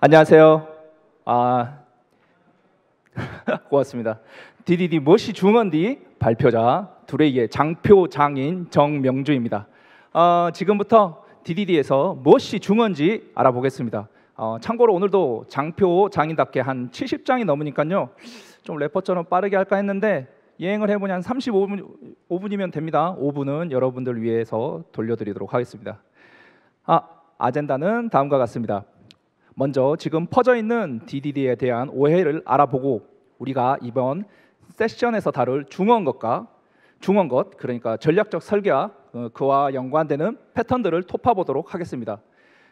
안녕하세요. 아 고맙습니다. DDD 무엇이 중헌디 발표자 두레이의 장표 장인 정명주입니다. 어, 지금부터 DDD에서 무엇이 중헌지 알아보겠습니다. 어, 참고로 오늘도 장표 장인답게 한 70장이 넘으니까요. 좀레퍼처럼 빠르게 할까 했는데 여행을 해보니 한 35분 5분이면 됩니다. 5분은 여러분들 위해서 돌려드리도록 하겠습니다. 아 아젠다는 다음과 같습니다. 먼저 지금 퍼져 있는 DDD에 대한 오해를 알아보고 우리가 이번 세션에서 다룰 중원것과 중원것 그러니까 전략적 설계와 어, 그와 연관되는 패턴들을 토파보도록 하겠습니다.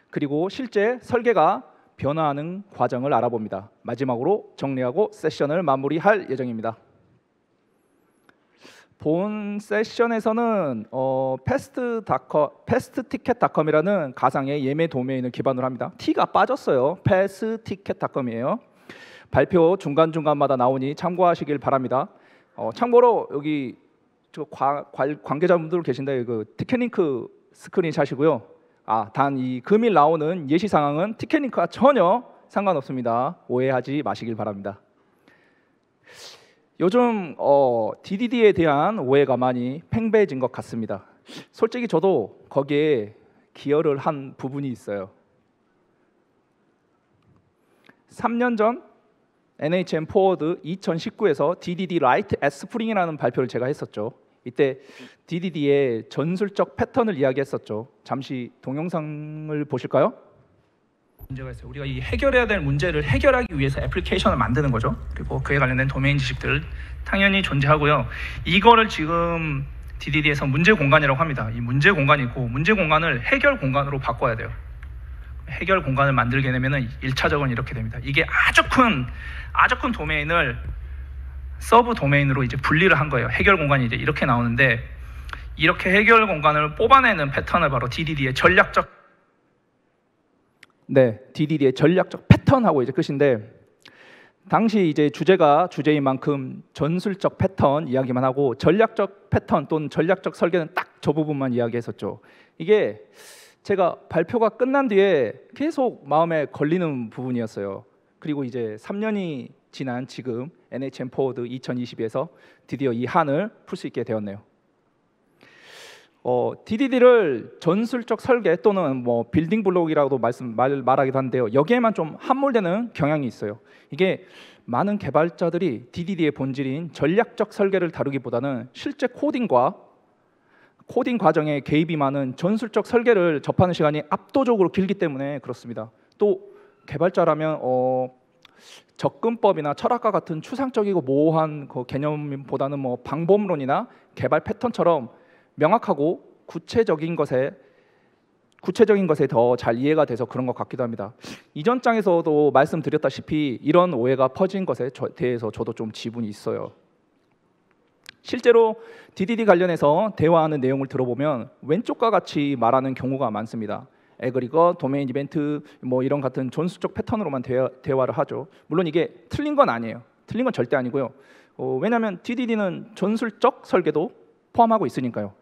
그리고 실제 설계가 변화하는 과정을 알아봅니다. 마지막으로 정리하고 세션을 마무리할 예정입니다. 본 세션에서는 어, 패스트닷컴, 패스트티켓닷컴이라는 가상의 예매 도메인을 기반으로 합니다. T가 빠졌어요. 패스티켓닷컴이에요 발표 중간중간마다 나오니 참고하시길 바랍니다. 어, 참고로 여기 저 과, 관계자분들 계신데 그 티켓링크 스크린샷이고요. 아, 단 이 금일 나오는 예시 상황은 티켓링크와 전혀 상관없습니다. 오해하지 마시길 바랍니다. 요즘 어, DDD에 대한 오해가 많이 팽배해진 것 같습니다. 솔직히 저도 거기에 기여를 한 부분이 있어요. 3년 전 NHM 포워드 2019에서 DDD 라이트 에스프링이라는 발표를 제가 했었죠. 이때 DDD의 전술적 패턴을 이야기했었죠. 잠시 동영상을 보실까요? 문제가 있어요. 우리가 이 해결해야 될 문제를 해결하기 위해서 애플리케이션을 만드는 거죠. 그리고 그에 관련된 도메인 지식들 당연히 존재하고요. 이거를 지금 DDD에서 문제 공간이라고 합니다. 이 문제 공간이 있고 문제 공간을 해결 공간으로 바꿔야 돼요. 해결 공간을 만들게 되면 1차적은 이렇게 됩니다. 이게 아주 큰 아주 큰 도메인을 서브 도메인으로 이제 분리를 한 거예요. 해결 공간이 이제 이렇게 나오는데 이렇게 해결 공간을 뽑아내는 패턴을 바로 DDD의 전략적 네, DDD의 전략적 패턴하고 이제 끝인데 당시 이제 주제가 주제인 만큼 전술적 패턴 이야기만 하고 전략적 패턴 또는 전략적 설계는 딱 저 부분만 이야기했었죠. 이게 제가 발표가 끝난 뒤에 계속 마음에 걸리는 부분이었어요. 그리고 이제 3년이 지난 지금 n h m 포워드 2022에서 드디어 이 한을 풀 수 있게 되었네요. 어, DDD를 전술적 설계 또는 뭐 빌딩 블록이라고도 말씀 말, 말하기도 한데요. 여기에만 좀 함몰되는 경향이 있어요. 이게 많은 개발자들이 DDD의 본질인 전략적 설계를 다루기보다는 실제 코딩과 코딩 과정에 개입이 많은 전술적 설계를 접하는 시간이 압도적으로 길기 때문에 그렇습니다. 또 개발자라면 어, 접근법이나 철학과 같은 추상적이고 모호한 그 개념보다는 뭐 방법론이나 개발 패턴처럼 명확하고 구체적인 것에 구체적인 것에 더 잘 이해가 돼서 그런 것 같기도 합니다. 이전 장에서도 말씀드렸다시피 이런 오해가 퍼진 것에 대해서 저도 좀 지분이 있어요. 실제로 DDD 관련해서 대화하는 내용을 들어보면 왼쪽과 같이 말하는 경우가 많습니다. 에그리거, 도메인 이벤트 뭐 이런 같은 전수적 패턴으로만 대화, 대화를 하죠. 물론 이게 틀린 건 아니에요. 틀린 건 절대 아니고요. 어, 왜냐하면 DDD는 전술적 설계도 포함하고 있으니까요.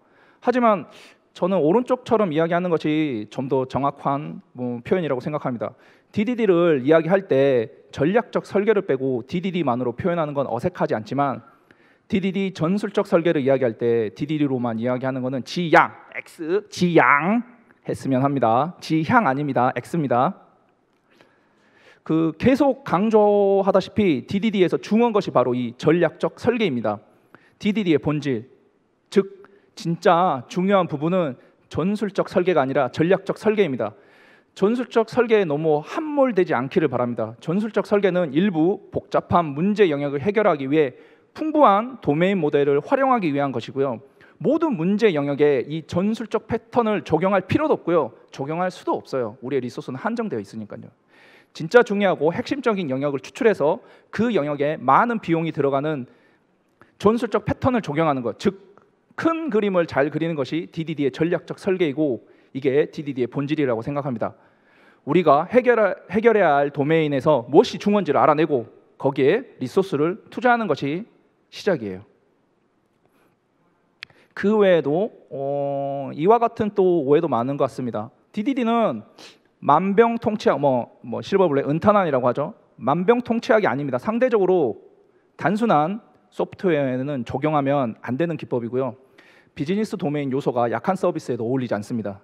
하지만 저는 오른쪽처럼 이야기하는 것이 좀 더 정확한 뭐 표현이라고 생각합니다. DDD를 이야기할 때 전략적 설계를 빼고 DDD만으로 표현하는 건 어색하지 않지만 DDD 전술적 설계를 이야기할 때 DDD로만 이야기하는 것은 지향 X 지향 했으면 합니다. 지향 아닙니다. X입니다. 그 계속 강조하다시피 DDD에서 중요한 것이 바로 이 전략적 설계입니다. DDD의 본질 진짜 중요한 부분은 전술적 설계가 아니라 전략적 설계입니다. 전술적 설계에 너무 함몰되지 않기를 바랍니다. 전술적 설계는 일부 복잡한 문제 영역을 해결하기 위해 풍부한 도메인 모델을 활용하기 위한 것이고요. 모든 문제 영역에 이 전술적 패턴을 적용할 필요도 없고요. 적용할 수도 없어요. 우리의 리소스는 한정되어 있으니까요. 진짜 중요하고 핵심적인 영역을 추출해서 그 영역에 많은 비용이 들어가는 전술적 패턴을 적용하는 것, 즉큰 그림을 잘 그리는 것이 DDD의 전략적 설계이고 이게 DDD의 본질이라고 생각합니다. 우리가 해결하, 해결해야 할 도메인에서 무엇이 중요한지를 알아내고 거기에 리소스를 투자하는 것이 시작이에요. 그 외에도 어, 이와 같은 또 오해도 많은 것 같습니다. DDD는 만병통치약, 뭐, 뭐 실버블랙 은탄환이라고 하죠. 만병통치약이 아닙니다. 상대적으로 단순한 소프트웨어에는 적용하면 안 되는 기법이고요. 비즈니스 도메인 요소가 약한 서비스에도 어울리지 않습니다.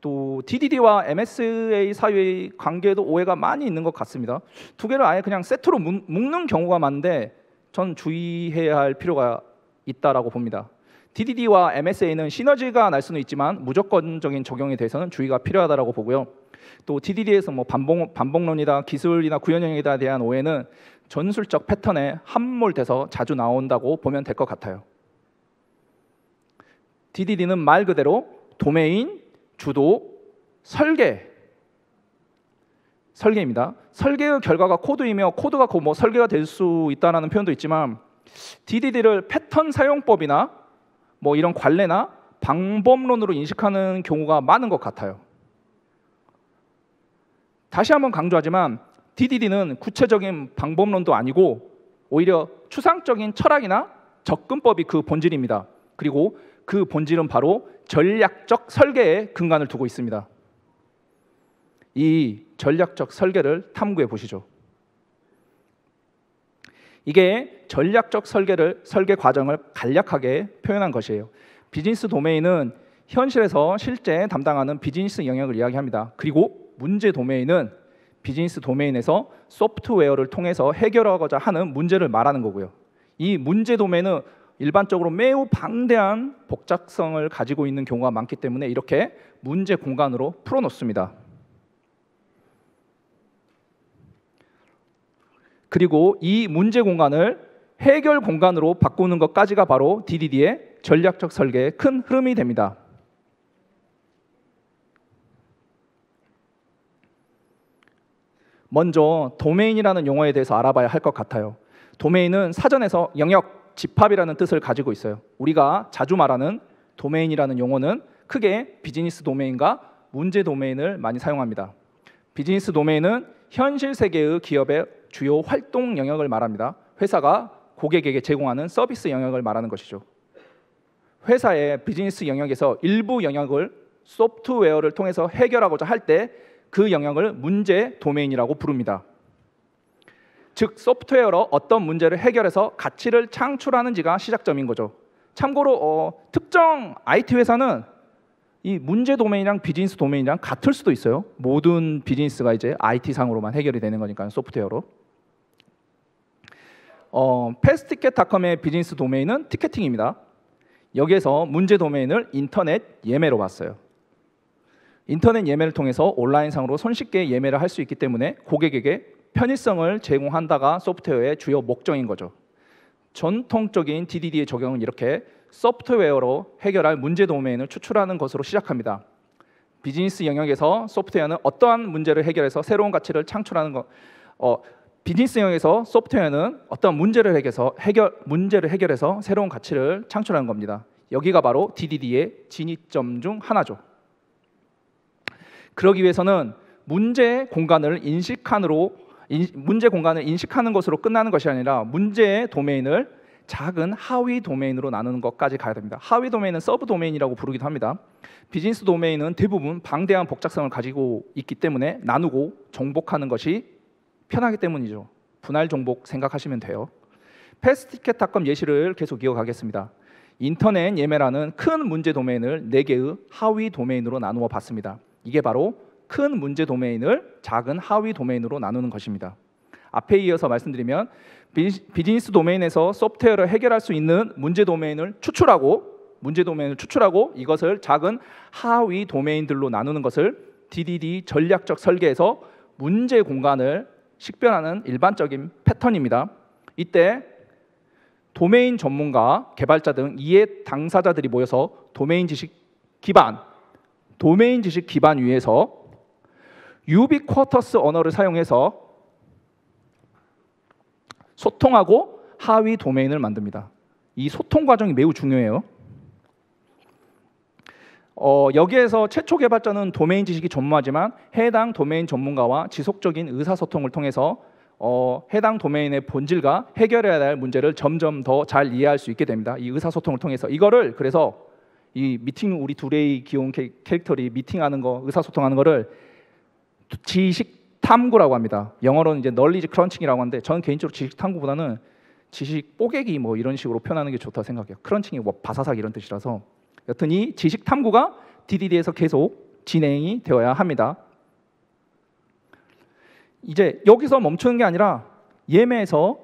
또 DDD와 MSA 사이의 관계도 오해가 많이 있는 것 같습니다. 두 개를 아예 그냥 세트로 묶는 경우가 많은데 전 주의해야 할 필요가 있다라고 봅니다. DDD와 MSA는 시너지가 날 수는 있지만 무조건적인 적용에 대해서는 주의가 필요하다라고 보고요. 또 DDD에서 뭐 반복, 반복론이다 기술이나 구현형에 대한 오해는 전술적 패턴에 함몰돼서 자주 나온다고 보면 될 것 같아요. DDD는 말 그대로 도메인, 주도, 설계 설계입니다. 설계의 결과가 코드이며 코드가 뭐 설계가 될 수있다는 표현도 있지만 DDD를 패턴 사용법이나 뭐 이런 관례나 방법론으로 인식하는 경우가 많은 것 같아요. 다시 한번 강조하지만 DDD는 구체적인 방법론도 아니고 오히려 추상적인 철학이나 접근법이 그 본질입니다. 그리고 그 본질은 바로 전략적 설계에 근간을 두고 있습니다. 이 전략적 설계를 탐구해 보시죠. 이게 전략적 설계를 설계 과정을 간략하게 표현한 것이에요. 비즈니스 도메인은 현실에서 실제 담당하는 비즈니스 영역을 이야기합니다. 그리고 문제 도메인은 비즈니스 도메인에서 소프트웨어를 통해서 해결하고자 하는 문제를 말하는 거고요. 이 문제 도메인은 일반적으로 매우 방대한 복잡성을 가지고 있는 경우가 많기 때문에 이렇게 문제 공간으로 풀어놓습니다. 그리고 이 문제 공간을 해결 공간으로 바꾸는 것까지가 바로 DDD의 전략적 설계의 큰 흐름이 됩니다. 먼저 도메인이라는 용어에 대해서 알아봐야 할 것 같아요. 도메인은 사전에서 영역, 집합이라는 뜻을 가지고 있어요. 우리가 자주 말하는 도메인이라는 용어는 크게 비즈니스 도메인과 문제 도메인을 많이 사용합니다. 비즈니스 도메인은 현실 세계의 기업의 주요 활동 영역을 말합니다. 회사가 고객에게 제공하는 서비스 영역을 말하는 것이죠. 회사의 비즈니스 영역에서 일부 영역을 소프트웨어를 통해서 해결하고자 할때 그 영역을 문제 도메인이라고 부릅니다. 즉 소프트웨어로 어떤 문제를 해결해서 가치를 창출하는지가 시작점인 거죠. 참고로 어, 특정 IT 회사는 이 문제 도메인이랑 비즈니스 도메인이랑 같을 수도 있어요. 모든 비즈니스가 이제 IT 상으로만 해결이 되는 거니까 소프트웨어로. 어, 패스티켓닷컴의 비즈니스 도메인은 티켓팅입니다. 여기에서 문제 도메인을 인터넷 예매로 봤어요. 인터넷 예매를 통해서 온라인상으로 손쉽게 예매를 할 수 있기 때문에 고객에게 편의성을 제공한다가 소프트웨어의 주요 목적인 거죠. 전통적인 DDD의 적용은 이렇게 소프트웨어로 해결할 문제 도메인을 추출하는 것으로 시작합니다. 비즈니스 영역에서 소프트웨어는 어떠한 문제를 해결해서 새로운 가치를 창출하는 것, 어, 비즈니스 영역에서 소프트웨어는 어떤 문제를 해결해서 해결 문제를 해결해서 새로운 가치를 창출하는 겁니다. 여기가 바로 DDD의 진입점 중 하나죠. 그러기 위해서는 문제 공간을 인식한으로 인, 문제 공간을 인식하는 것으로 끝나는 것이 아니라 문제의 도메인을 작은 하위 도메인으로 나누는 것까지 가야 됩니다. 하위 도메인은 서브 도메인이라고 부르기도 합니다. 비즈니스 도메인은 대부분 방대한 복잡성을 가지고 있기 때문에 나누고 정복하는 것이 편하기 때문이죠. 분할 정복 생각하시면 돼요. 패스티켓닷컴 예시를 계속 이어가겠습니다. 인터넷 예매라는 큰 문제 도메인을 4개의 하위 도메인으로 나누어 봤습니다. 이게 바로 큰 문제 도메인을 작은 하위 도메인으로 나누는 것입니다. 앞에 이어서 말씀드리면 비즈니스 도메인에서 소프트웨어를 해결할 수 있는 문제 도메인을 추출하고 문제 도메인을 추출하고 이것을 작은 하위 도메인들로 나누는 것을 DDD 전략적 설계에서 문제 공간을 식별하는 일반적인 패턴입니다. 이때 도메인 전문가, 개발자 등 이해 당사자들이 모여서 도메인 지식 기반 도메인 지식 기반 위에서 유비쿼터스 언어를 사용해서 소통하고 하위 도메인을 만듭니다. 이 소통 과정이 매우 중요해요. 어, 여기에서 최초 개발자는 도메인 지식이 전무하지만 해당 도메인 전문가와 지속적인 의사소통을 통해서 어, 해당 도메인의 본질과 해결해야 할 문제를 점점 더 잘 이해할 수 있게 됩니다. 이 의사소통을 통해서 이거를 그래서 이 미팅 우리 둘의 귀여운 캐릭터리 미팅하는 거 의사소통하는 거를 지식 탐구라고 합니다. 영어로는 이제 널리지 크런칭이라고 하는데 저는 개인적으로 지식 탐구보다는 지식 뽀개기 뭐 이런 식으로 표현하는 게 좋다 생각해요. 크런칭이 뭐 바사삭 이런 뜻이라서 여튼 이 지식 탐구가 DDD에서 계속 진행이 되어야 합니다. 이제 여기서 멈추는 게 아니라 예매에서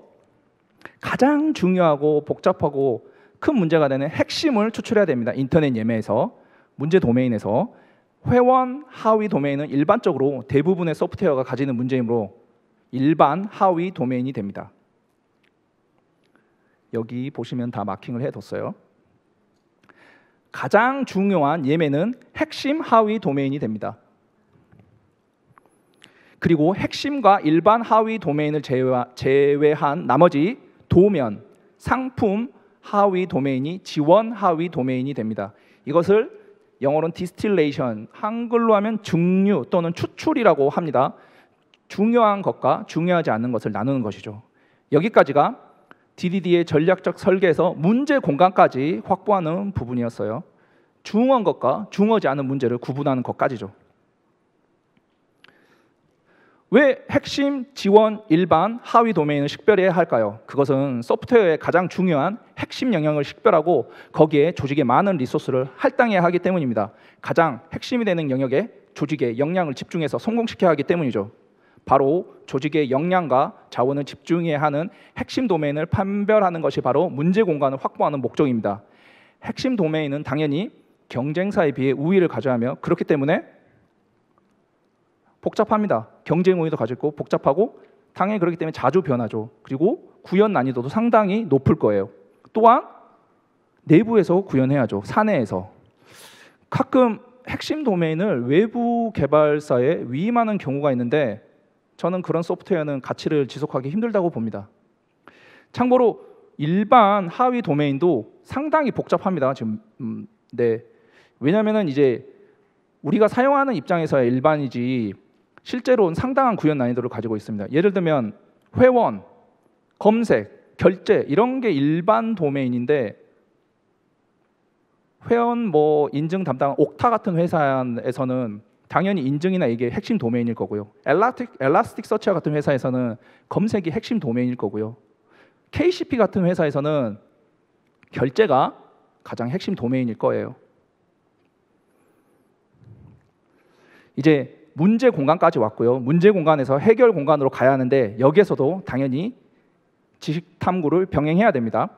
가장 중요하고 복잡하고 큰 문제가 되는 핵심을 추출해야 됩니다. 인터넷 예매에서 문제 도메인에서 회원 하위 도메인은 일반적으로 대부분의 소프트웨어가 가지는 문제이므로 일반 하위 도메인이 됩니다. 여기 보시면 다 마킹을 해뒀어요. 가장 중요한 예매는 핵심 하위 도메인이 됩니다. 그리고 핵심과 일반 하위 도메인을 제외한 나머지 도면, 상품, 하위 도메인이 지원 하위 도메인이 됩니다. 이것을 영어로는 디스틸레이션, 한글로 하면 중류 또는 추출이라고 합니다. 중요한 것과 중요하지 않은 것을 나누는 것이죠. 여기까지가 DDD의 전략적 설계에서 문제 공간까지 확보하는 부분이었어요. 중요한 것과 중요하지 않은 문제를 구분하는 것까지죠. 왜 핵심 지원 일반 하위 도메인을 식별해야 할까요? 그것은 소프트웨어의 가장 중요한 핵심 영역을 식별하고 거기에 조직의 많은 리소스를 할당해야 하기 때문입니다. 가장 핵심이 되는 영역에 조직의 역량을 집중해서 성공시켜야 하기 때문이죠. 바로 조직의 역량과 자원을 집중해야 하는 핵심 도메인을 판별하는 것이 바로 문제 공간을 확보하는 목적입니다. 핵심 도메인은 당연히 경쟁사에 비해 우위를 가져하며 그렇기 때문에 복잡합니다. 경쟁 우위도 가지고 복잡하고 당연히 그렇기 때문에 자주 변하죠. 그리고 구현 난이도도 상당히 높을 거예요. 또한 내부에서 구현해야죠. 사내에서 가끔 핵심 도메인을 외부 개발사에 위임하는 경우가 있는데 저는 그런 소프트웨어는 가치를 지속하기 힘들다고 봅니다. 참고로 일반 하위 도메인도 상당히 복잡합니다. 지금 음, 네. 왜냐면은 이제 우리가 사용하는 입장에서의 일반이지 실제로는 상당한 구현 난이도를 가지고 있습니다. 예를 들면 회원, 검색, 결제 이런 게 일반 도메인인데 회원 뭐 인증 담당 옥타 같은 회사에서는 당연히 인증이나 이게 핵심 도메인일 거고요. 엘라틱 엘라스틱 서치와 같은 회사에서는 검색이 핵심 도메인일 거고요. KCP 같은 회사에서는 결제가 가장 핵심 도메인일 거예요. 이제 문제 공간까지 왔고요. 문제 공간에서 해결 공간으로 가야 하는데 여기에서도 당연히 지식 탐구를 병행해야 됩니다.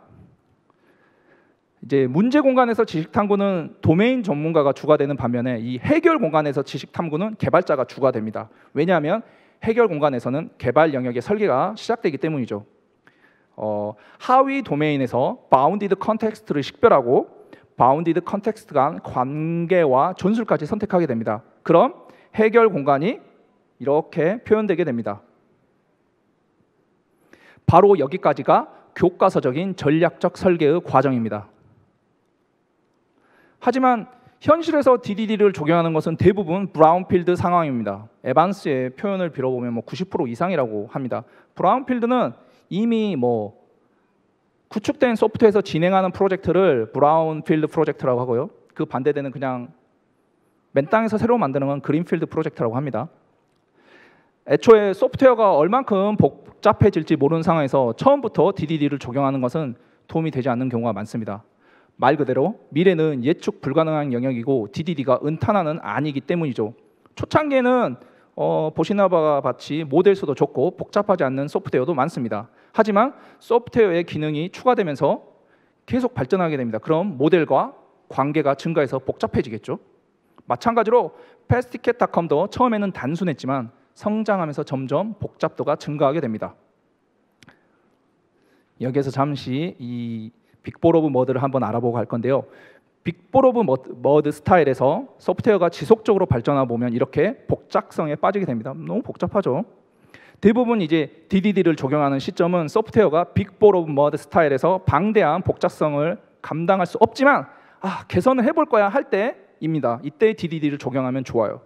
이제 문제 공간에서 지식 탐구는 도메인 전문가가 주가 되는 반면에 이 해결 공간에서 지식 탐구는 개발자가 주가 됩니다. 왜냐하면 해결 공간에서는 개발 영역의 설계가 시작되기 때문이죠. 어, 하위 도메인에서 바운디드 컨텍스트를 식별하고 바운디드 컨텍스트 간 관계와 전술까지 선택하게 됩니다. 그럼 해결 공간이 이렇게 표현되게 됩니다. 바로 여기까지가 교과서적인 전략적 설계의 과정입니다. 하지만 현실에서 DDD를 적용하는 것은 대부분 브라운필드 상황입니다. 에반스의 표현을 빌어보면 뭐 90% 이상이라고 합니다. 브라운필드는 이미 뭐 구축된 소프트에서 진행하는 프로젝트를 브라운필드 프로젝트라고 하고요. 그 반대되는 그냥 맨 땅에서 새로 만드는 건 그린필드 프로젝트라고 합니다. 애초에 소프트웨어가 얼만큼 복잡해질지 모르는 상황에서 처음부터 DDD를 적용하는 것은 도움이 되지 않는 경우가 많습니다. 말 그대로 미래는 예측 불가능한 영역이고 DDD가 은탄하는 아니기 때문이죠. 초창기에는 어, 보시나 바와 같이 모델 수도 적고 복잡하지 않는 소프트웨어도 많습니다. 하지만 소프트웨어의 기능이 추가되면서 계속 발전하게 됩니다. 그럼 모델과 관계가 증가해서 복잡해지겠죠. 마찬가지로 패스티켓닷컴도 처음에는 단순했지만 성장하면서 점점 복잡도가 증가하게 됩니다. 여기에서 잠시 이빅보로브 머드를 한번 알아보고 갈 건데요. 빅보로브 머드, 스타일에서 소프트웨어가 지속적으로 발전하 보면 이렇게 복잡성에 빠지게 됩니다. 너무 복잡하죠. 대부분 이제 DDD를 적용하는 시점은 소프트웨어가 빅보로브 머드 스타일에서 방대한 복잡성을 감당할 수 없지만 아, 개선을 해볼 거야 할때 입니다. 이때 DDD를 적용하면 좋아요.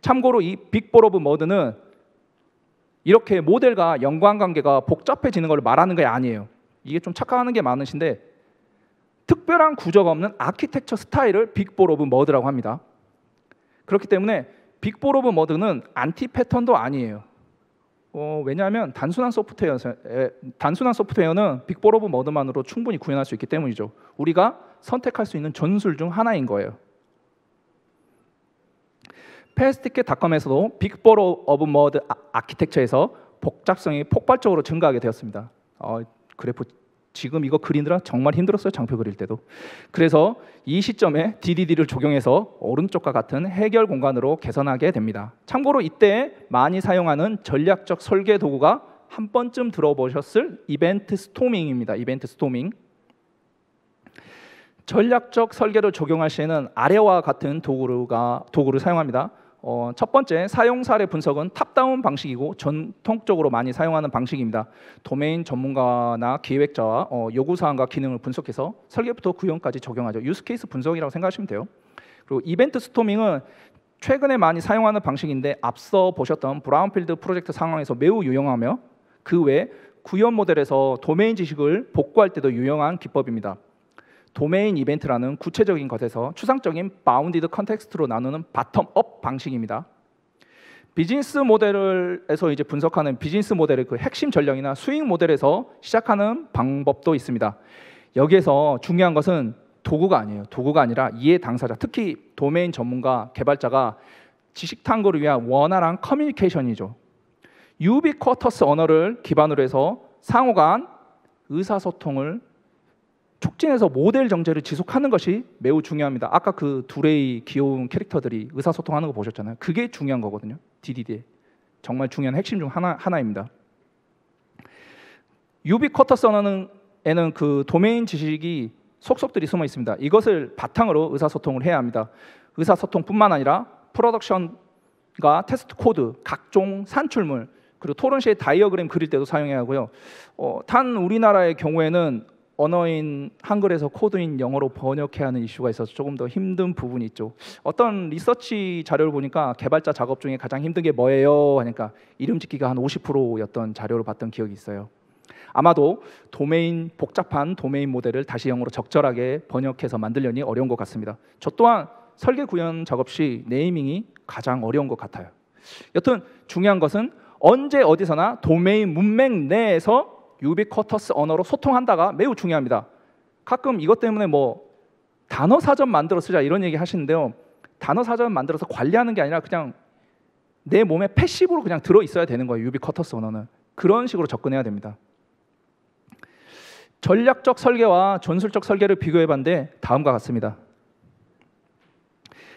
참고로 이빅보로브 머드는 이렇게 모델과 연관관계가 복잡해지는 걸 말하는 게 아니에요. 이게 좀 착각하는 게 많으신데 특별한 구조가 없는 아키텍처 스타일을 빅보로브 머드라고 합니다. 그렇기 때문에 빅보로브 머드는 안티 패턴도 아니에요. 어, 왜냐하면 단순한 소프트웨어 단순한 소프트웨어는 빅보로브 머드만으로 충분히 구현할 수 있기 때문이죠. 우리가 선택할 수 있는 전술 중 하나인 거예요. 패스티켓닷컴에서도 빅보로 어브 머드 아키텍처에서 복잡성이 폭발적으로 증가하게 되었습니다. 어, 그래프 지금 이거 그리느라 정말 힘들었어요 장표 그릴 때도. 그래서 이 시점에 DDD를 적용해서 오른쪽과 같은 해결 공간으로 개선하게 됩니다. 참고로 이때 많이 사용하는 전략적 설계 도구가 한 번쯤 들어보셨을 이벤트 스토밍입니다. 이벤트 스토밍. 전략적 설계를 적용할 시에는 아래와 같은 도구가 도구를 사용합니다. 어, 첫 번째 사용 사례 분석은 탑다운 방식이고 전통적으로 많이 사용하는 방식입니다. 도메인 전문가나 기획자와 어, 요구 사항과 기능을 분석해서 설계부터 구현까지 적용하죠. 유스케이스 분석이라고 생각하시면 돼요. 그리고 이벤트 스토밍은 최근에 많이 사용하는 방식인데 앞서 보셨던 브라운필드 프로젝트 상황에서 매우 유용하며 그 외 구현 모델에서 도메인 지식을 복구할 때도 유용한 기법입니다. 도메인 이벤트라는 구체적인 것에서 추상적인 바운디드 컨텍스트로 나누는 바텀업 방식입니다. 비즈니스 모델에서 이제 분석하는 비즈니스 모델의 그 핵심 전략이나 수익 모델에서 시작하는 방법도 있습니다. 여기에서 중요한 것은 도구가 아니에요. 도구가 아니라 이해 당사자, 특히 도메인 전문가 개발자가 지식 탐구를 위한 원활한 커뮤니케이션이죠. 유비쿼터스 언어를 기반으로 해서 상호간 의사소통을 촉진해서 모델 정제를 지속하는 것이 매우 중요합니다. 아까 그 두레이 귀여운 캐릭터들이 의사소통하는 거 보셨잖아요. 그게 중요한 거거든요. DDD 정말 중요한 핵심 중 하나 하나입니다. 유비 쿼터선에는그 도메인 지식이 속속들이 숨어 있습니다. 이것을 바탕으로 의사소통을 해야 합니다. 의사소통뿐만 아니라 프로덕션과 테스트 코드, 각종 산출물, 그리고 토론 시의 다이어그램 그릴 때도 사용해야 하고요. 어, 단 우리나라의 경우에는 언어인 한글에서 코드인 영어로 번역해야 하는 이슈가 있어서 조금 더 힘든 부분이 있죠. 어떤 리서치 자료를 보니까 개발자 작업 중에 가장 힘든 게 뭐예요? 하니까 이름 짓기가 한 50%였던 자료를 봤던 기억이 있어요. 아마도 도메인 복잡한 도메인 모델을 다시 영어로 적절하게 번역해서 만들려니 어려운 것 같습니다. 저 또한 설계 구현 작업 시 네이밍이 가장 어려운 것 같아요. 여튼 중요한 것은 언제 어디서나 도메인 문맥 내에서 유비쿼터스 언어로 소통한다가 매우 중요합니다. 가끔 이것 때문에 뭐 단어 사전 만들어 쓰자 이런 얘기 하시는데요. 단어 사전 만들어서 관리하는 게 아니라 그냥 내 몸에 패시브로 그냥 들어 있어야 되는 거예요. 유비쿼터스 언어는 그런 식으로 접근해야 됩니다. 전략적 설계와 전술적 설계를 비교해 봤는데 다음과 같습니다.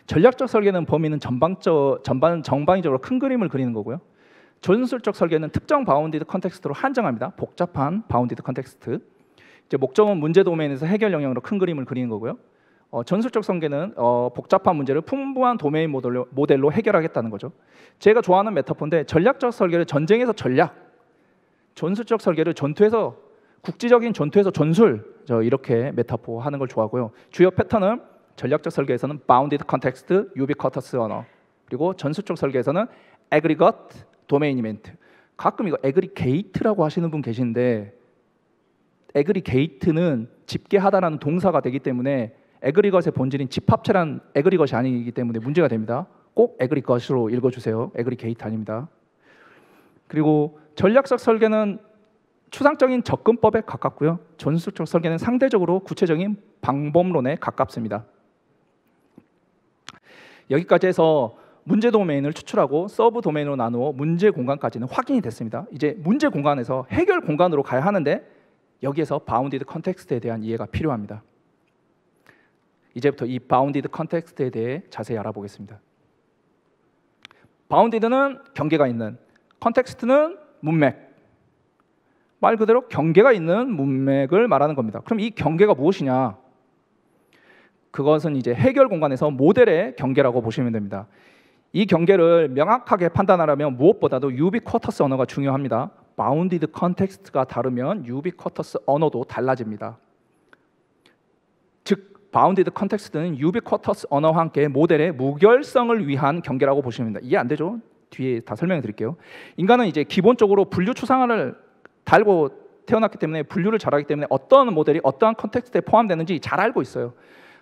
전략적 설계는 범위는 전방적 전반 정방위적으로 큰 그림을 그리는 거고요. 전술적 설계는 특정 바운디드 컨텍스트로 한정합니다. 복잡한 바운디드 컨텍스트. 이제 목적은 문제 도메인에서 해결 영역으로 큰 그림을 그리는 거고요. 어, 전술적 설계는 어, 복잡한 문제를 풍부한 도메인 모델로, 모델로, 해결하겠다는 거죠. 제가 좋아하는 메타포인데 전략적 설계를 전쟁에서 전략, 전술적 설계를 전투에서 국지적인 전투에서 전술 저 이렇게 메타포 하는 걸 좋아하고요. 주요 패턴은 전략적 설계에서는 바운디드 컨텍스트, 유비쿼터스 언어 그리고 전술적 설계에서는 에그리것, 도메인 이벤트. 가끔 이거 에그리 게이트라고 하시는 분 계신데 에그리 게이트는 집계하다라는 동사가 되기 때문에 에그리것의 본질인 집합체란 에그리것이 아니기 때문에 문제가 됩니다. 꼭 에그리것으로 읽어주세요. 에그리 게이트 아닙니다. 그리고 전략적 설계는 추상적인 접근법에 가깝고요. 전술적 설계는 상대적으로 구체적인 방법론에 가깝습니다. 여기까지 해서 문제 도메인을 추출하고 서브 도메인으로 나누어 문제 공간까지는 확인이 됐습니다. 이제 문제 공간에서 해결 공간으로 가야 하는데 여기에서 바운디드 컨텍스트에 대한 이해가 필요합니다. 이제부터 이 바운디드 컨텍스트에 대해 자세히 알아보겠습니다. 바운디드는 경계가 있는, 컨텍스트는 문맥. 말 그대로 경계가 있는 문맥을 말하는 겁니다. 그럼 이 경계가 무엇이냐? 그것은 이제 해결 공간에서 모델의 경계라고 보시면 됩니다. 이 경계를 명확하게 판단하려면 무엇보다도 유비쿼터스 언어가 중요합니다. 바운디드 컨텍스트가 다르면 유비쿼터스 언어도 달라집니다. 즉 바운디드 컨텍스트는 유비쿼터스 언어와 함께 모델의 무결성을 위한 경계라고 보시면 됩니다. 이해 안 되죠? 뒤에 다 설명해 드릴게요. 인간은 이제 기본적으로 분류 추상화를 달고 태어났기 때문에 분류를 잘하기 때문에 어떤 모델이 어떠한 컨텍스트에 포함되는지 잘 알고 있어요.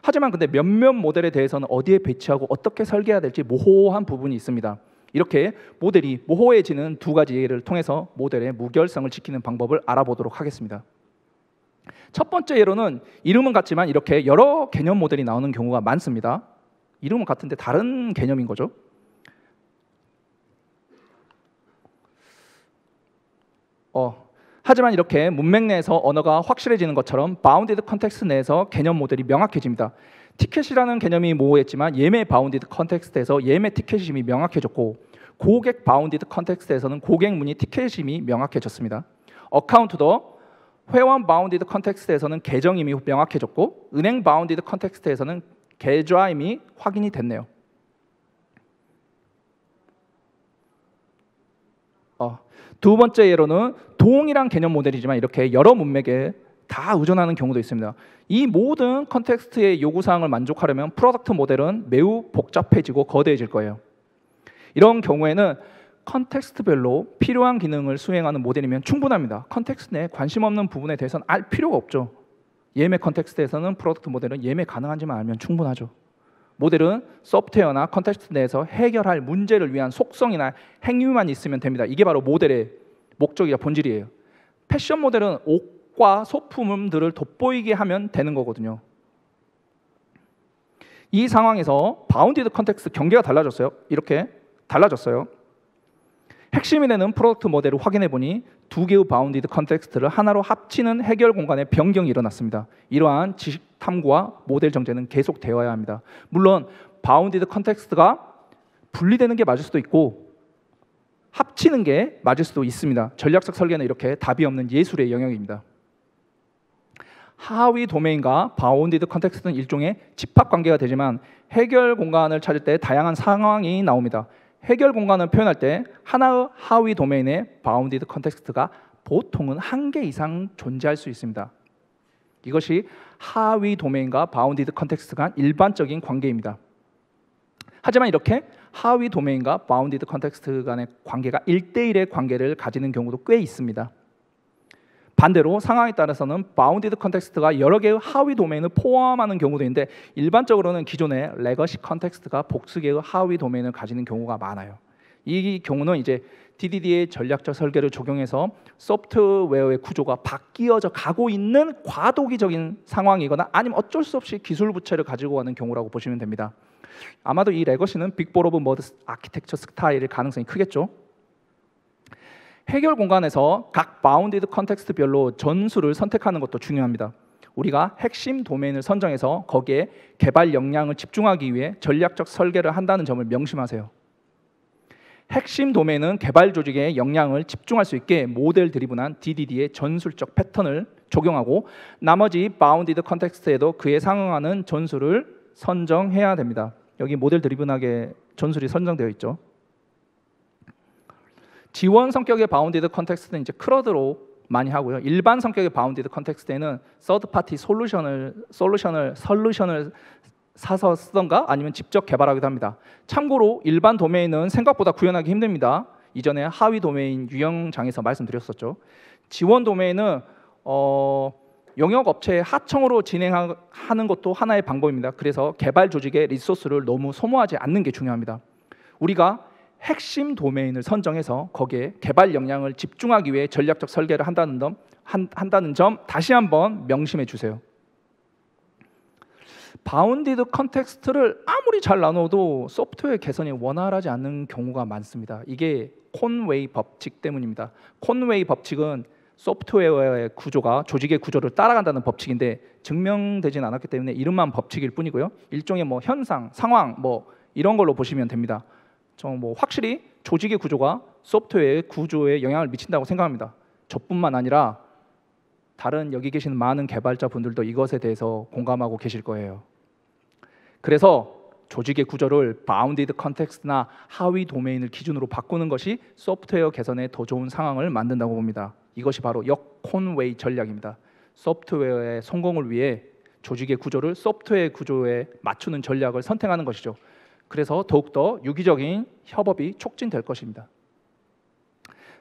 하지만 근데 몇몇 모델에 대해서는 어디에 배치하고 어떻게 설계해야 될지 모호한 부분이 있습니다. 이렇게 모델이 모호해지는 두 가지를 예 통해서 모델의 무결성을 지키는 방법을 알아보도록 하겠습니다. 첫 번째 예로는 이름은 같지만 이렇게 여러 개념 모델이 나오는 경우가 많습니다. 이름은 같은데 다른 개념인 거죠. 어, 하지만 이렇게 문맥 내에서 언어가 확실해지는 것처럼 바운디드 컨텍스트 내에서 개념 모델이 명확해집니다. 티켓이라는 개념이 모호했지만 예매 바운디드 컨텍스트에서 예매 티켓심이 명확해졌고 고객 바운디드 컨텍스트에서는 고객 문의 티켓심이 명확해졌습니다. 어카운트도 회원 바운디드 컨텍스트에서는 계정임이 명확해졌고 은행 바운디드 컨텍스트에서는 계좌임이 확인이 됐네요. 두 번째 예로는 동일한 개념 모델이지만 이렇게 여러 문맥에 다 의존하는 경우도 있습니다. 이 모든 컨텍스트의 요구 사항을 만족하려면 프로덕트 모델은 매우 복잡해지고 거대해질 거예요. 이런 경우에는 컨텍스트별로 필요한 기능을 수행하는 모델이면 충분합니다. 컨텍스트 내 관심 없는 부분에 대해서는 알 필요가 없죠. 예매 컨텍스트에서는 프로덕트 모델은 예매 가능한지만 알면 충분하죠. 모델은 소프트웨어나 컨텍스트 내에서 해결할 문제를 위한 속성이나 행위만 있으면 됩니다. 이게 바로 모델의 목적이자 본질이에요. 패션 모델은 옷과 소품들을 돋보이게 하면 되는 거거든요. 이 상황에서 바운디드 컨텍스트 경계가 달라졌어요. 이렇게 달라졌어요. 핵심이 되는 프로덕트 모델을 확인해 보니 두 개의 바운디드 컨텍스트를 하나로 합치는 해결 공간의 변경이 일어났습니다. 이러한 지식 탐구와 모델 정제는 계속 되어야 합니다. 물론 바운디드 컨텍스트가 분리되는 게 맞을 수도 있고 합치는 게 맞을 수도 있습니다. 전략적 설계는 이렇게 답이 없는 예술의 영역입니다. 하위 도메인과 바운디드 컨텍스트는 일종의 집합 관계가 되지만 해결 공간을 찾을 때 다양한 상황이 나옵니다. 해결 공간을 표현할 때 하나의 하위 도메인의 바운디드 컨텍스트가 보통은 한 개 이상 존재할 수 있습니다. 이것이 하위 도메인과 바운디드 컨텍스트 간 일반적인 관계입니다. 하지만 이렇게 하위 도메인과 바운디드 컨텍스트 간의 관계가 1대1의 관계를 가지는 경우도 꽤 있습니다. 반대로 상황에 따라서는 바운디드 컨텍스트가 여러 개의 하위 도메인을 포함하는 경우도 있는데 일반적으로는 기존의 레거시 컨텍스트가 복수개의 하위 도메인을 가지는 경우가 많아요. 이 경우는 이제 DDD의 전략적 설계를 적용해서 소프트웨어의 구조가 바뀌어져 가고 있는 과도기적인 상황이거나 아니면 어쩔 수 없이 기술 부채를 가지고 가는 경우라고 보시면 됩니다. 아마도 이 레거시는 빅볼 로브 머드 아키텍처 스타일일 가능성이 크겠죠. 해결 공간에서 각 바운디드 컨텍스트별로 전술을 선택하는 것도 중요합니다. 우리가 핵심 도메인을 선정해서 거기에 개발 역량을 집중하기 위해 전략적 설계를 한다는 점을 명심하세요. 핵심 도메인은 개발 조직의 역량을 집중할 수 있게 모델 드리븐한 DDD의 전술적 패턴을 적용하고 나머지 바운디드 컨텍스트에도 그에 상응하는 전술을 선정해야 됩니다. 여기 모델 드리븐하게 전술이 선정되어 있죠. 지원 성격의 바운디드 컨텍스트는 이제 크러드로 많이 하고요. 일반 성격의 바운디드 컨텍스트에는 서드 파티 솔루션을 솔루션을 솔루션을 사서 쓰던가 아니면 직접 개발하기도 합니다. 참고로 일반 도메인은 생각보다 구현하기 힘듭니다. 이전에 하위 도메인 유형장에서 말씀드렸었죠. 지원 도메인은 어, 영역 업체의 하청으로 진행하는 것도 하나의 방법입니다. 그래서 개발 조직의 리소스를 너무 소모하지 않는 게 중요합니다. 우리가 핵심 도메인을 선정해서 거기에 개발 역량을 집중하기 위해 전략적 설계를 한다는 점, 한, 한다는 점 다시 한번 명심해 주세요. 바운디드 컨텍스트를 아무리 잘 나눠도 소프트웨어 개선이 원활하지 않는 경우가 많습니다. 이게 콘웨이 법칙 때문입니다. 콘웨이 법칙은 소프트웨어의 구조가 조직의 구조를 따라간다는 법칙인데 증명되진 않았기 때문에 이름만 법칙일 뿐이고요. 일종의 뭐 현상, 상황 뭐 이런 걸로 보시면 됩니다. 뭐 확실히 조직의 구조가 소프트웨어의 구조에 영향을 미친다고 생각합니다. 저뿐만 아니라 다른 여기 계신 많은 개발자분들도 이것에 대해서 공감하고 계실 거예요. 그래서 조직의 구조를 바운디드 컨텍스트나 하위 도메인을 기준으로 바꾸는 것이 소프트웨어 개선에 더 좋은 상황을 만든다고 봅니다. 이것이 바로 역콘웨이 전략입니다. 소프트웨어의 성공을 위해 조직의 구조를 소프트웨어 구조에 맞추는 전략을 선택하는 것이죠. 그래서 더욱더 유기적인 협업이 촉진될 것입니다.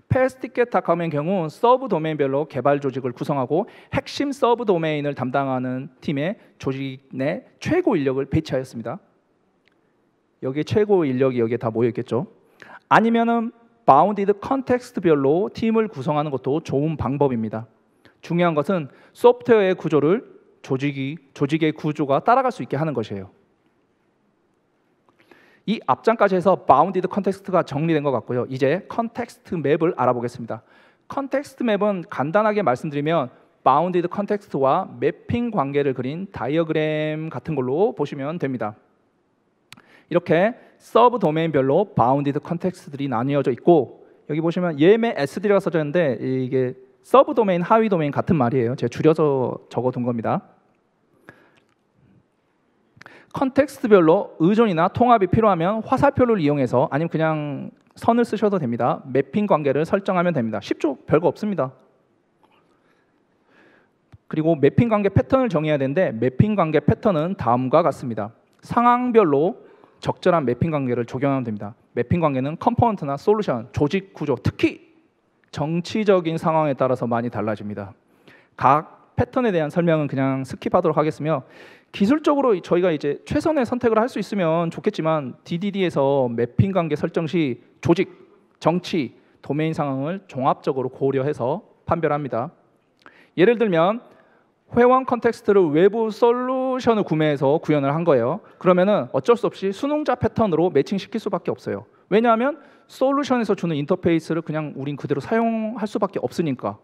페스티켓 닷컴의 경우 서브 도메인별로 개발 조직을 구성하고 핵심 서브 도메인을 담당하는 팀의 조직 내 최고 인력을 배치하였습니다. 여기 최고 인력이 여기에 다 모여 있겠죠. 아니면은 바운디드 컨텍스트별로 팀을 구성하는 것도 좋은 방법입니다. 중요한 것은 소프트웨어의 구조를 조직이 조직의 구조가 따라갈 수 있게 하는 것이에요. 이 앞장까지 해서 바운디드 컨텍스트가 정리된 것 같고요. 이제 컨텍스트 맵을 알아보겠습니다. 컨텍스트 맵은 간단하게 말씀드리면 바운디드 컨텍스트와 맵핑 관계를 그린 다이어그램 같은 걸로 보시면 됩니다. 이렇게 서브 도메인별로 바운디드 컨텍스트들이 나뉘어져 있고 여기 보시면 예매 s d 이라고 써져 있는데 이게 서브 도메인, 하위 도메인 같은 말이에요. 제가 줄여서 적어둔 겁니다. 컨텍스트별로 의존이나 통합이 필요하면 화살표를 이용해서 아니면 그냥 선을 쓰셔도 됩니다. 매핑 관계를 설정하면 됩니다. 쉽죠? 별거 없습니다. 그리고 매핑 관계 패턴을 정해야 되는데 매핑 관계 패턴은 다음과 같습니다. 상황별로 적절한 매핑 관계를 적용하면 됩니다. 매핑 관계는 컴포넌트나 솔루션, 조직 구조, 특히 정치적인 상황에 따라서 많이 달라집니다. 각 패턴에 대한 설명은 그냥 스킵하도록 하겠으며 기술적으로 저희가 이제 최선의 선택을 할 수 있으면 좋겠지만 DDD에서 매핑 관계 설정 시 조직, 정치, 도메인 상황을 종합적으로 고려해서 판별합니다. 예를 들면 회원 컨텍스트를 외부 솔루션을 구매해서 구현을 한 거예요. 그러면은 어쩔 수 없이 수능자 패턴으로 매칭시킬 수밖에 없어요. 왜냐하면 솔루션에서 주는 인터페이스를 그냥 우린 그대로 사용할 수밖에 없으니까.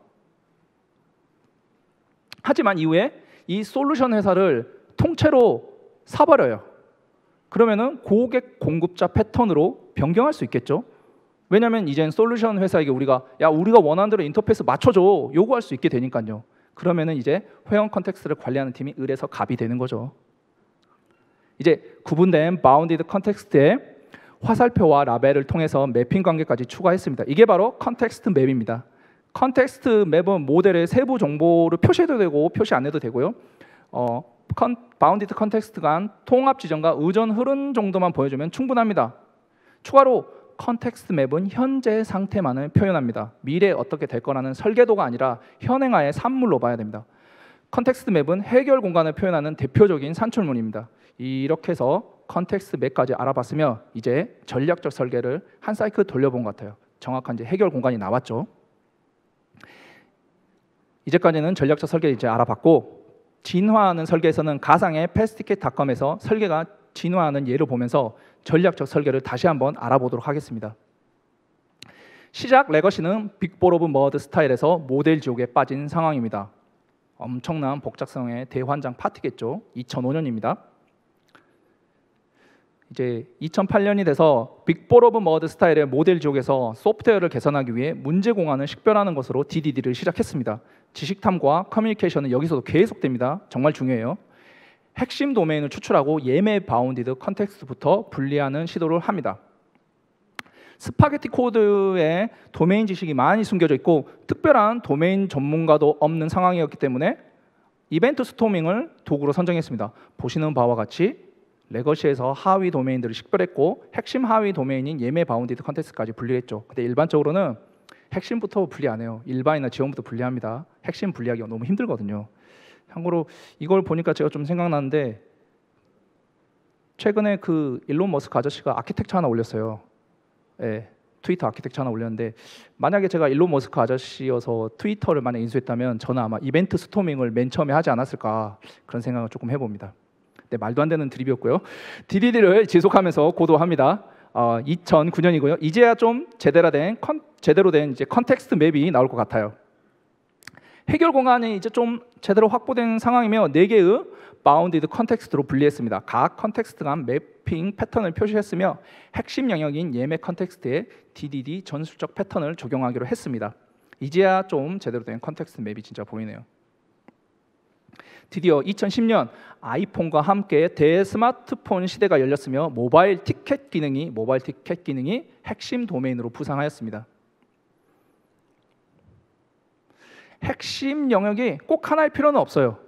하지만 이후에 이 솔루션 회사를 통째로 사버려요. 그러면은 고객 공급자 패턴으로 변경할 수 있겠죠. 왜냐하면 이젠 솔루션 회사에게 우리가 야 우리가 원하는 대로 인터페이스 맞춰줘 요구할 수 있게 되니까요. 그러면은 이제 회원 컨텍스를 관리하는 팀이 을에서 갑이 되는 거죠. 이제 구분된 바운디드 컨텍스트에 화살표와 라벨을 통해서 매핑 관계까지 추가했습니다. 이게 바로 컨텍스트 맵입니다. 컨텍스트 맵은 모델의 세부 정보를 표시해도 되고 표시 안 해도 되고요. 어, 컨, 바운디드 컨텍스트 간 통합 지점과 의존 흐름 정도만 보여주면 충분합니다. 추가로 컨텍스트 맵은 현재 상태만을 표현합니다. 미래 어떻게 될 거라는 설계도가 아니라 현행하의 산물로 봐야 됩니다. 컨텍스트 맵은 해결 공간을 표현하는 대표적인 산출문입니다. 이렇게 해서 컨텍스트 맵까지 알아봤으며 이제 전략적 설계를 한 사이클 돌려본 것 같아요. 정확한 이제 해결 공간이 나왔죠. 이제까지는 전략적 설계 이제 알아봤고 진화하는 설계에서는 가상의 패스티켓닷컴에서 설계가 진화하는 예를 보면서 전략적 설계를 다시 한번 알아보도록 하겠습니다. 시작 레거시는 빅볼 오브 머드 스타일에서 모델 지옥에 빠진 상황입니다. 엄청난 복잡성의 대환장 파티겠죠. 2005년입니다. 이제 2008년이 돼서 빅볼 오브 머드 스타일의 모델 지옥에서 소프트웨어를 개선하기 위해 문제 공안을 식별하는 것으로 DDD를 시작했습니다. 지식탐구와 커뮤니케이션은 여기서도 계속됩니다. 정말 중요해요. 핵심 도메인을 추출하고 예매 바운디드 컨텍스트부터 분리하는 시도를 합니다. 스파게티 코드에 도메인 지식이 많이 숨겨져 있고 특별한 도메인 전문가도 없는 상황이었기 때문에 이벤트 스토밍을 도구로 선정했습니다. 보시는 바와 같이 레거시에서 하위 도메인들을 식별했고 핵심 하위 도메인인 예매 바운디드 컨텍스까지 분리했죠. 근데 일반적으로는 핵심부터 분리 안 해요. 일반이나 지원부터 분리합니다. 핵심 분리하기가 너무 힘들거든요. 참고로 이걸 보니까 제가 좀 생각나는데 최근에 그 일론 머스크 아저씨가 아키텍처 하나 올렸어요. 예, 트위터 아키텍처 하나 올렸는데 만약에 제가 일론 머스크 아저씨여서 트위터를 만약 인수했다면 저는 아마 이벤트 스토밍을 맨 처음에 하지 않았을까 그런 생각을 조금 해봅니다. 네, 말도 안 되는 드립이었고요. DDD를 지속하면서 고도합니다. 어, 2009년이고요. 이제야 좀 제대로 된 컨, 제대로 된 이제 컨텍스트 맵이 나올 것 같아요. 해결 공간이 이제 좀 제대로 확보된 상황이며 4 개의 바운디드 컨텍스트로 분리했습니다. 각 컨텍스트 간 매핑 패턴을 표시했으며 핵심 영역인 예매 컨텍스트에 DDD 전술적 패턴을 적용하기로 했습니다. 이제야 좀 제대로 된 컨텍스트 맵이 진짜 보이네요. 드디어 2010년 아이폰과 함께 대스마트폰 시대가 열렸으며 모바일 티켓 기능이 모바일 티켓 기능이 핵심 도메인으로 부상하였습니다. 핵심 영역이 꼭 하나일 필요는 없어요.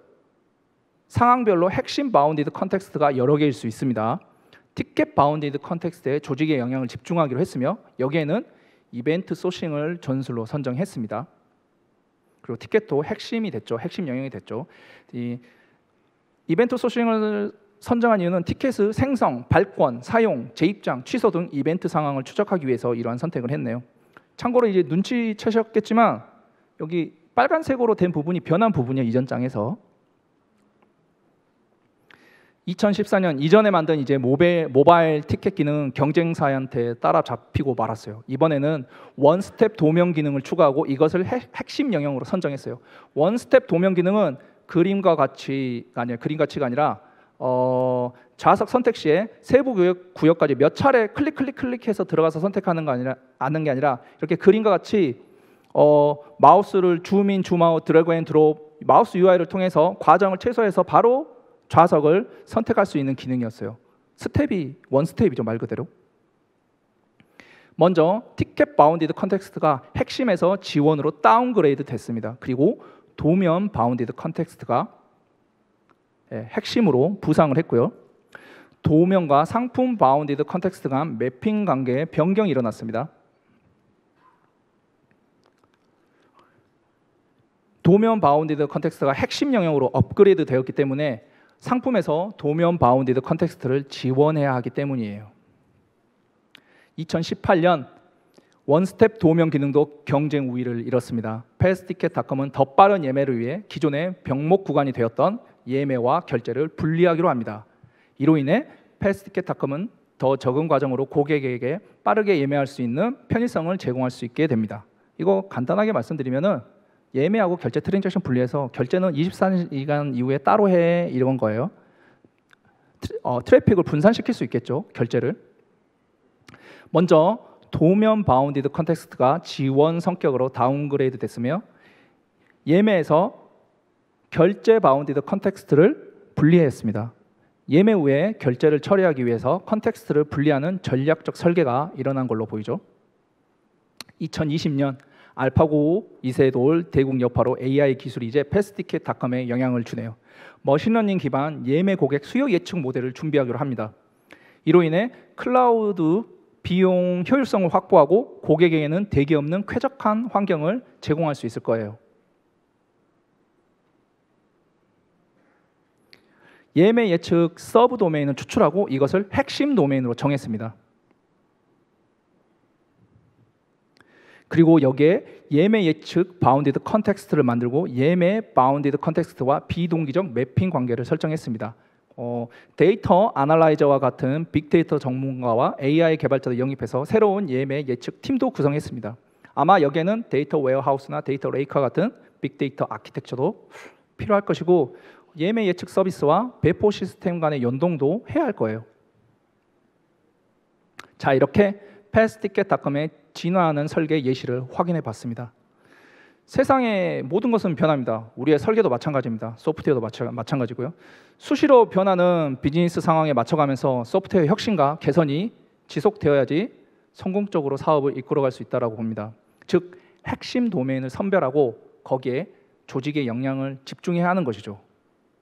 상황별로 핵심 바운디드 컨텍스트가 여러 개일 수 있습니다. 티켓 바운디드 컨텍스트에 조직의 영향을 집중하기로 했으며 여기에는 이벤트 소싱을 전술로 선정했습니다. 그리고 티켓도 핵심이 됐죠. 핵심 영역이 됐죠. 이 이벤트 소싱을 선정한 이유는 티켓의 생성, 발권, 사용, 재입장, 취소 등 이벤트 상황을 추적하기 위해서 이러한 선택을 했네요. 참고로 이제 눈치채셨겠지만 여기 빨간색으로 된 부분이 변한 부분이에요. 이전 장에서. 2014년 이전에 만든 이제 모베, 모바일 티켓 기능은 경쟁사한테 따라잡히고 말았어요. 이번에는 원스텝 도면 기능을 추가하고 이것을 핵, 핵심 영역으로 선정했어요. 원스텝 도면 기능은 그림과 같이 아니 그림 가치가 아니라 어, 좌석 선택 시에 세부 구역, 까지몇 차례 클릭 클릭 클릭해서 들어가서 선택하는 거 아니라 아는 게 아니라 이렇게 그림과 같이 어, 마우스를 줌인 줌아웃 드래그 앤 드롭 마우스 UI를 통해서 과정을 최소화해서 바로 좌석을 선택할 수 있는 기능이었어요. 스텝이 원 스텝이죠 말 그대로. 먼저 티켓 바운디드 컨텍스트가 핵심에서 지원으로 다운그레이드 됐습니다. 그리고 도면 바운디드 컨텍스트가 예, 핵심으로 부상을 했고요. 도면과 상품 바운디드 컨텍스트 간 매핑 관계에 변경이 일어났습니다. 도면 바운디드 컨텍스트가 핵심 영역으로 업그레이드 되었기 때문에 상품에서 도면 바운디드 컨텍스트를 지원해야 하기 때문이에요. 2018년 원스텝 도면 기능도 경쟁 우위를 잃었습니다. 패스티켓닷컴은 더 빠른 예매를 위해 기존의 병목 구간이 되었던 예매와 결제를 분리하기로 합니다. 이로 인해 패스티켓닷컴은 더 적은 과정으로 고객에게 빠르게 예매할 수 있는 편의성을 제공할 수 있게 됩니다. 이거 간단하게 말씀드리면은 예매하고 결제 트랜잭션 분리해서 결제는 24시간 이후에 따로 해 이런 거예요. 트래, 어, 트래픽을 분산시킬 수 있겠죠. 결제를. 먼저 도면 바운디드 컨텍스트가 지원 성격으로 다운그레이드 됐으며 예매에서 결제 바운디드 컨텍스트를 분리했습니다. 예매 후에 결제를 처리하기 위해서 컨텍스트를 분리하는 전략적 설계가 일어난 걸로 보이죠. 2020년 알파고, 2세돌 대국 여파로 AI 기술이 이제 패스티켓닷컴에 영향을 주네요. 머신러닝 기반 예매 고객 수요 예측 모델을 준비하기로 합니다. 이로 인해 클라우드 비용 효율성을 확보하고 고객에게는 대기 없는 쾌적한 환경을 제공할 수 있을 거예요. 예매 예측 서브 도메인을 추출하고 이것을 핵심 도메인으로 정했습니다. 그리고 여기에 예매 예측 바운디드 컨텍스트를 만들고 예매 바운디드 컨텍스트와 비동기적 매핑 관계를 설정했습니다. 어, 데이터 아날라이저와 같은 빅데이터 전문가와 AI 개발자를 영입해서 새로운 예매 예측 팀도 구성했습니다. 아마 여기에는 데이터 웨어하우스나 데이터 레이커 같은 빅데이터 아키텍처도 필요할 것이고 예매 예측 서비스와 배포 시스템 간의 연동도 해야 할 거예요. 자 이렇게 패스티켓닷컴의 진화하는 설계 예시를 확인해 봤습니다. 세상의 모든 것은 변합니다. 우리의 설계도 마찬가지입니다. 소프트웨어도 마찬가, 지고요 수시로 변하는 비즈니스 상황에 맞춰가면서 소프트웨어 혁신과 개선이 지속되어야지 성공적으로 사업을 이끌어갈 수 있다고 봅니다. 즉 핵심 도메인을 선별하고 거기에 조직의 역량을 집중해야 하는 것이죠.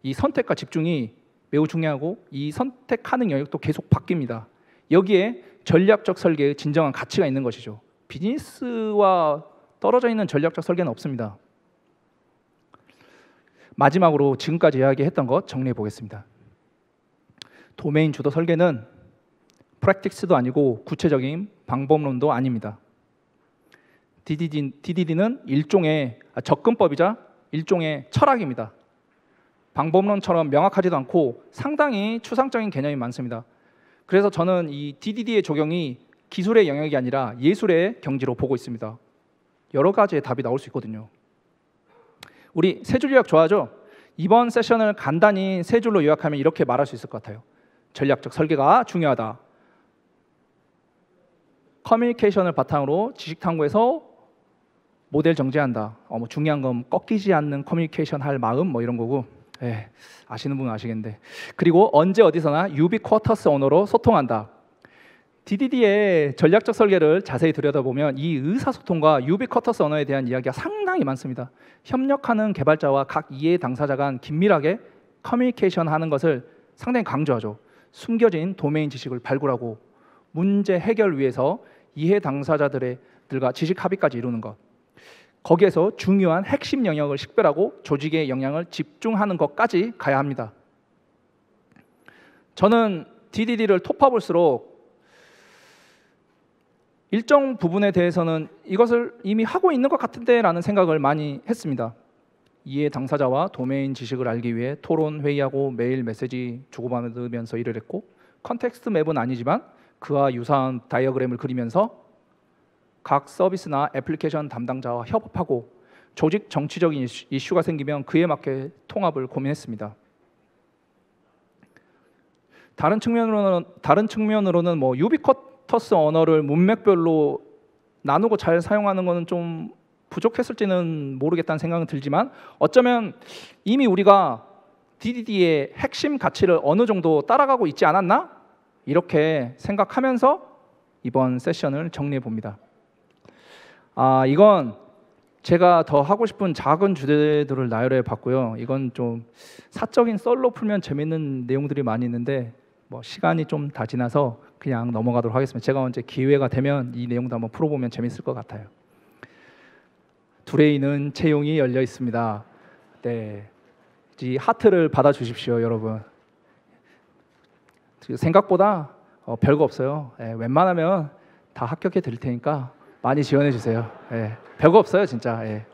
이 선택과 집중이 매우 중요하고 이 선택하는 영역도 계속 바뀝니다. 여기에 전략적 설계의 진정한 가치가 있는 것이죠. 비즈니스와 떨어져 있는 전략적 설계는 없습니다. 마지막으로 지금까지 이야기했던 것 정리해 보겠습니다. 도메인 주도 설계는 프랙틱스도 아니고 구체적인 방법론도 아닙니다. DDD는 일종의 아, 접근법이자 일종의 철학입니다. 방법론처럼 명확하지도 않고 상당히 추상적인 개념이 많습니다. 그래서 저는 이 DDD의 적용이 기술의 영역이 아니라 예술의 경지로 보고 있습니다. 여러 가지의 답이 나올 수 있거든요. 우리 세 줄 요약 좋아하죠? 이번 세션을 간단히 세 줄로 요약하면 이렇게 말할 수 있을 것 같아요. 전략적 설계가 중요하다. 커뮤니케이션을 바탕으로 지식 탐구에서 모델 정제한다. 어, 뭐 중요한 건 꺾이지 않는 커뮤니케이션 할 마음 뭐 이런 거고. 에, 예, 아시는 분은 아시겠는데. 그리고 언제 어디서나 유비 쿼터스 언어로 소통한다. DDD의 전략적 설계를 자세히 들여다보면 이 의사소통과 유비쿼터스 언어에 대한 이야기가 상당히 많습니다. 협력하는 개발자와 각 이해 당사자 간 긴밀하게 커뮤니케이션 하는 것을 상당히 강조하죠. 숨겨진 도메인 지식을 발굴하고 문제 해결 위해서 이해 당사자들과 지식 합의까지 이루는 것. 거기에서 중요한 핵심 영역을 식별하고 조직의 영향을 집중하는 것까지 가야 합니다. 저는 DDD를 토파볼수록 일정 부분에 대해서는 이것을 이미 하고 있는 것 같은데라는 생각을 많이 했습니다. 이에 당사자와 도메인 지식을 알기 위해 토론 회의하고 매일 메시지 주고받으면서 일을 했고 컨텍스트 맵은 아니지만 그와 유사한 다이어그램을 그리면서 각 서비스나 애플리케이션 담당자와 협업하고 조직 정치적인 이슈가 생기면 그에 맞게 통합을 고민했습니다. 다른 측면으로는 다른 측면으로는 뭐 유비컷 토스 언어를 문맥별로 나누고 잘 사용하는 것은 좀 부족했을지는 모르겠다는 생각은 들지만 어쩌면 이미 우리가 DDD의 핵심 가치를 어느 정도 따라가고 있지 않았나 이렇게 생각하면서 이번 세션을 정리해 봅니다. 아 이건 제가 더 하고 싶은 작은 주제들을 나열해 봤고요. 이건 좀 사적인 썰로 풀면 재밌는 내용들이 많이 있는데 뭐 시간이 좀 다 지나서 그냥 넘어가도록 하겠습니다. 제가 언제 기회가 되면 이 내용도 한번 풀어보면 재밌을 것 같아요. 두레이는 채용이 열려 있습니다. 네, 이 하트를 받아 주십시오, 여러분. 생각보다 어, 별거 없어요. 예, 웬만하면 다 합격해 드릴 테니까 많이 지원해 주세요. 예, 별거 없어요, 진짜. 예.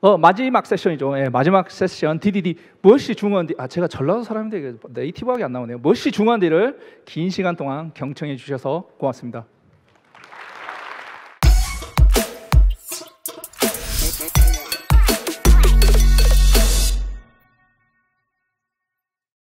어, 마지막 세션이죠. 예, 마지막 세션 DDD 무엇이 중요한데 아 제가 전라도 사람인데 네이티브하게 안 나오네요. 무엇이 중요한데를 긴 시간 동안 경청해 주셔서 고맙습니다.